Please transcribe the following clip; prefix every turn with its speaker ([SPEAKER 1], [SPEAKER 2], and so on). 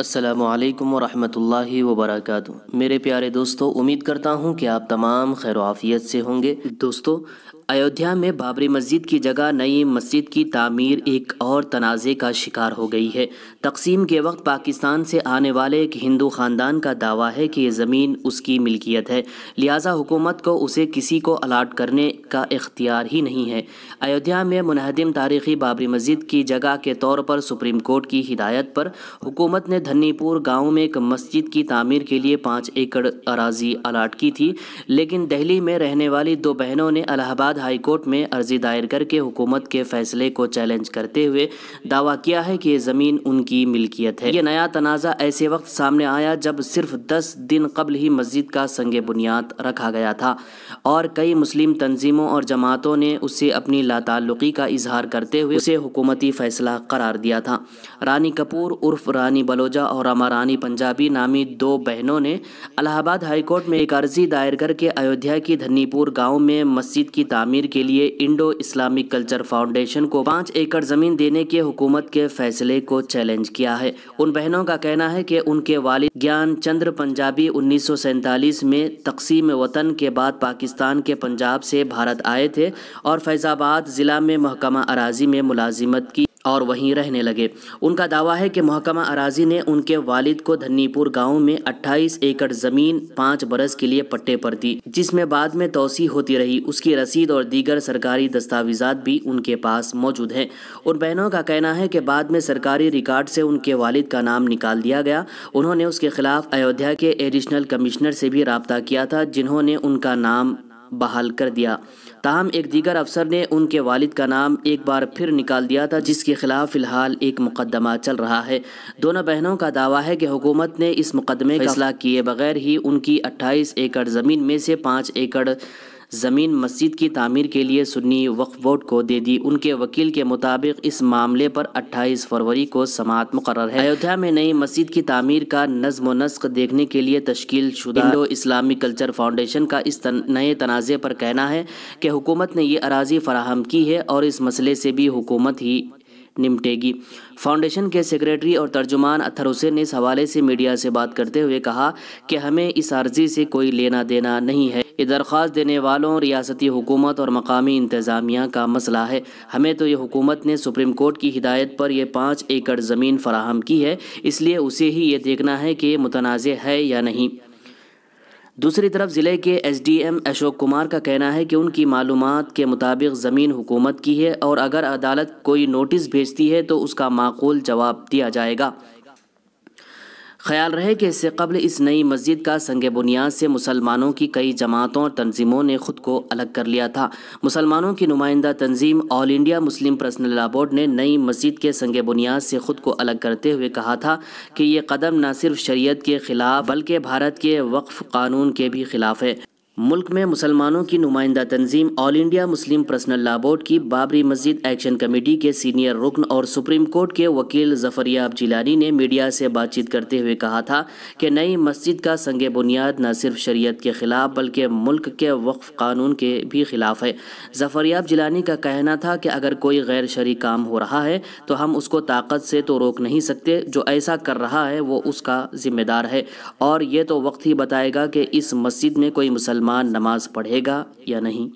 [SPEAKER 1] असलकम वरहि वबरक मेरे प्यारे दोस्तों उम्मीद करता हूँ कि आप तमाम खैर आफियत से होंगे दोस्तों अयोध्या में बाबरी मस्जिद की जगह नई मस्जिद की तामीर एक और तनाज़े का शिकार हो गई है तकसीम के वक्त पाकिस्तान से आने वाले एक हिंदू ख़ानदान का दावा है कि ये ज़मीन उसकी मिल्कियत है लिहाजा हुकूमत को उसे किसी को अलाट करने का इख्तियार ही नहीं है अयोध्या में मुनहदम तारीखी बाबरी मस्जिद की जगह के तौर पर सुप्रीम कोर्ट की हिदायत पर हुकूमत ने धनीपुर गाँव में एक मस्जिद की तामीर के लिए पाँच एकड़ अराजी अलाट की थी लेकिन दहली में रहने वाली दो बहनों ने अलाहाबाद हाई कोर्ट में अर्जी दायर करके हुकूमत के फैसले को चैलेंज करते हुए दावा किया है कि ये ज़मीन उनकी मिल्कियत है ये नया तनाज़ा ऐसे वक्त सामने आया जब सिर्फ दस दिन कबल ही मस्जिद का संग बुनियाद रखा गया था और कई मुस्लिम तंजीमों और जमातों ने उसे अपनी लातालुकी का इजहार करते हुए उसे हुकूमती फैसला करार दिया था रानी कपूर उर्फ रानी बलोजा और रामा रानी पंजाबी नामी दो बहनों ने इलाहाबाद हाईकोर्ट में एक अर्जी दायर करके अयोध्या की धनीपुर गाँव में मस्जिद की तामीर तामीर के लिए इंडो इस्लामिक कल्चर फाउंडेशन को पाँच एकड़ ज़मीन देने के हुकूमत के फैसले को चैलेंज किया है उन बहनों का कहना है कि उनके वाल ज्ञान चंद्र पंजाबी उन्नीस में तकसीम वतन के बाद पाकिस्तान के पंजाब से भारत आए थे और फैज़ाबाद ज़िला में महकमा अराजी में मुलाजिमत की और वहीं रहने लगे उनका दावा है कि महकमा अराजी ने उनके वालिद को धन्नीपुर गांव में 28 एकड़ ज़मीन पाँच बरस के लिए पट्टे पर दी जिसमें बाद में तोसी होती रही उसकी रसीद और दीगर सरकारी दस्तावेजात भी उनके पास मौजूद हैं उन बहनों का कहना है कि बाद में सरकारी रिकॉर्ड से उनके वालिद का नाम निकाल दिया गया उन्होंने उसके खिलाफ अयोध्या के एडिशनल कमिश्नर से भी रबता किया था जिन्होंने उनका नाम बहाल कर दिया ताहम एक दीगर अफसर ने उनके वालिद का नाम एक बार फिर निकाल दिया था जिसके खिलाफ फ़िलहाल एक मुकदमा चल रहा है दोनों बहनों का दावा है कि हुकूमत ने इस मुकदमे का फैसला किए बगैर ही उनकी अट्ठाईस एकड़ ज़मीन में से पाँच एकड़ ज़मीन मस्जिद की तमीर के लिए सुन्नी वक्फ बोर्ड को दे दी उनके वकील के मुताबिक इस मामले पर अट्ठाईस फरवरी को समात मुकर है अयोध्या में नई मस्जिद की तमीर का नज्म नस्क देखने के लिए तश्कील शुदा इंडो इस्लामी कल्चर फाउंडेशन का इस तन, नए तनाज़े पर कहना है कि हुकूमत ने ये अराजी फराहम की है और इस मसले से भी हुकूमत ही निपटेगी फाउंडेशन के सेक्रेटरी और तर्जुमान अथर हुसैन ने इस हवाले से मीडिया से बात करते हुए कहा कि हमें इस अर्जी से कोई लेना देना नहीं है ये दरख्वास्त देने वालों रियासती हुकूमत और मकामी इंतज़ामिया का मसला है हमें तो ये हुकूमत ने सुप्रीम कोर्ट की हिदायत पर यह पाँच एकड़ ज़मीन फराहम की है इसलिए उसे ही ये देखना है कि मुतनाज़ है या नहीं दूसरी तरफ ज़िले के एसडीएम अशोक कुमार का कहना है कि उनकी मालूम के मुताबिक ज़मीन हुकूमत की है और अगर अदालत कोई नोटिस भेजती है तो उसका माकूल जवाब दिया जाएगा ख्याल रहे कि इससे कबल इस नई मस्जिद का संग बुनियाद से मुसलमानों की कई जमातों और तनजीमों ने खुद को अलग कर लिया था मुसलमानों की नुमाइंदा तंजीम all India Muslim personal law board ने नई मस्जिद के संग बुनियाद से खुद को अलग करते हुए कहा था कि ये कदम न सिर्फ शरीय के खिलाफ बल्कि भारत के वक्फ कानून के भी खिलाफ है मुल्क में मुसलमानों की नुमाइंदा तंजीम all India Muslim personal law board की बाबरी मस्जिद एक्शन कमेटी के सीनियर रुकन और सुप्रीम कोर्ट के वकील जफरियाब जिलानी ने मीडिया से बातचीत करते हुए कहा था कि नई मस्जिद का संग बुनियाद न सिर्फ शरीयत के ख़िलाफ़ बल्कि मुल्क के वक्फ कानून के भी ख़िलाफ़ है जफरियाब जिलानी का कहना था कि अगर कोई गैर शरी काम हो रहा है तो हम उसको ताकत से तो रोक नहीं सकते जो ऐसा कर रहा है वो उसका ज़िम्मेदार है और ये तो वक्त ही बताएगा कि इस मस्जिद में कोई मुसलमान मुसलमान नमाज पढ़ेगा या नहीं